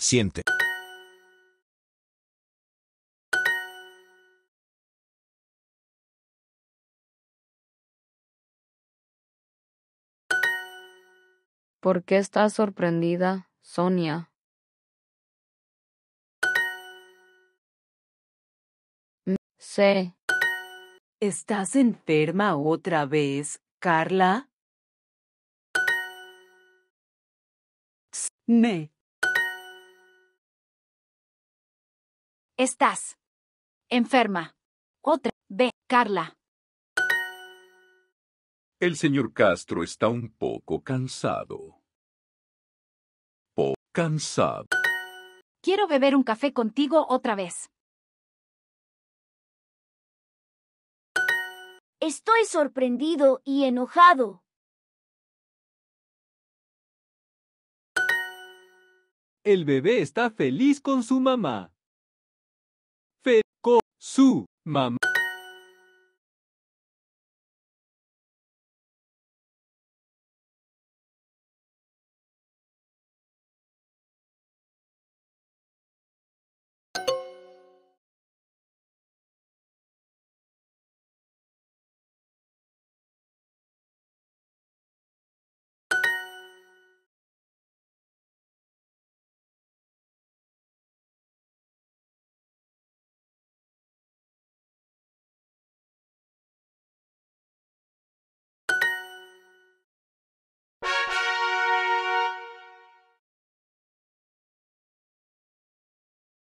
Siente. ¿Por qué estás sorprendida, Sonia? Mm, sé. ¿Estás enferma otra vez, Carla? Me. Estás enferma. Otra. ve, Carla. El señor Castro está un poco cansado. Po cansado. Quiero beber un café contigo otra vez. Estoy sorprendido y enojado. El bebé está feliz con su mamá. Pe, ko, su, mam.